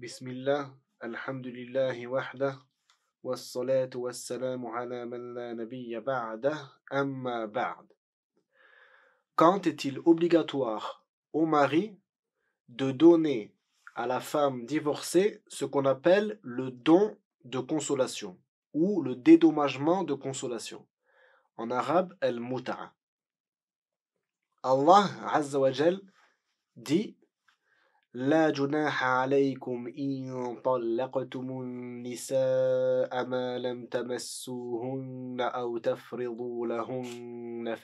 Bismillah, Alhamdulillah Quand est-il obligatoire au mari de donner à la femme divorcée ce qu'on appelle le don de consolation ou le dédommagement de consolation En arabe, al-muta'a. Allah Azza dit la juna haaleikum in tollakatumun nisa a malam tamessu hun na outafri do la hun na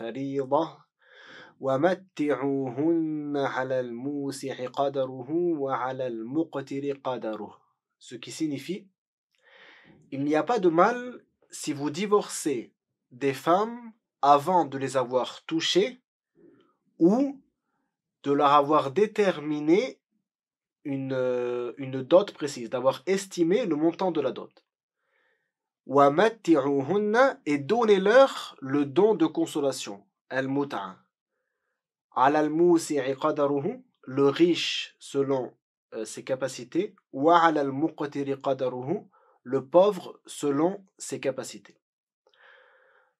wa mattihoun ala al moussi hikadaru wa ala al moktihikadaru. Ce qui signifie Il n'y a pas de mal si vous divorcez des femmes avant de les avoir touchées ou de leur avoir déterminé une, euh, une dot précise, d'avoir estimé le montant de la dot. Et donnez-leur le don de consolation, al-mut'a. Le riche selon euh, ses capacités, wa le pauvre selon ses capacités.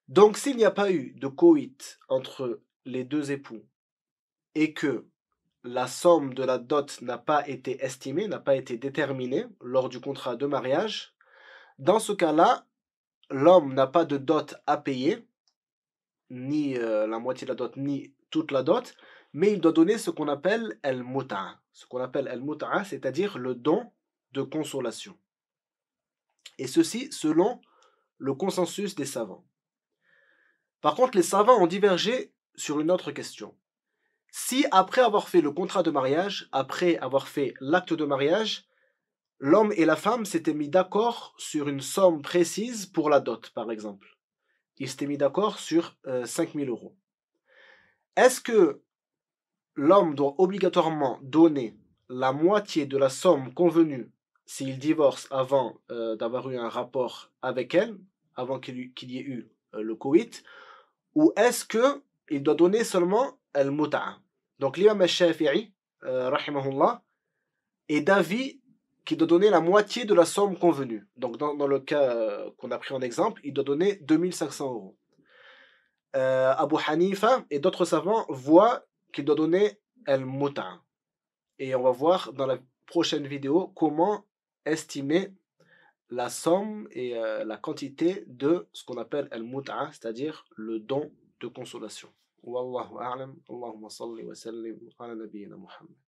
Donc s'il n'y a pas eu de coït entre les deux époux et que la somme de la dot n'a pas été estimée, n'a pas été déterminée lors du contrat de mariage, dans ce cas-là, l'homme n'a pas de dot à payer, ni euh, la moitié de la dot, ni toute la dot, mais il doit donner ce qu'on appelle el muta ce qu'on appelle el muta c'est-à-dire le don de consolation. Et ceci selon le consensus des savants. Par contre, les savants ont divergé sur une autre question. Si après avoir fait le contrat de mariage, après avoir fait l'acte de mariage, l'homme et la femme s'étaient mis d'accord sur une somme précise pour la dot, par exemple. Ils s'étaient mis d'accord sur 5000 euh, euros. Est-ce que l'homme doit obligatoirement donner la moitié de la somme convenue s'il divorce avant euh, d'avoir eu un rapport avec elle, avant qu'il y ait eu euh, le coït, ou est-ce que il doit donner seulement al-muta'a donc l'imam al-Shafi'i, euh, rahimahullah, est d'avis qu'il doit donner la moitié de la somme convenue. Donc dans, le cas euh, qu'on a pris en exemple, il doit donner 2500 euros. Euh, Abu Hanifa et d'autres savants voient qu'il doit donner al-muta. Et on va voir dans la prochaine vidéo comment estimer la somme et euh, la quantité de ce qu'on appelle al-muta, c'est-à-dire le don de consolation. والله أعلم اللهم صل وسلم على نبينا محمد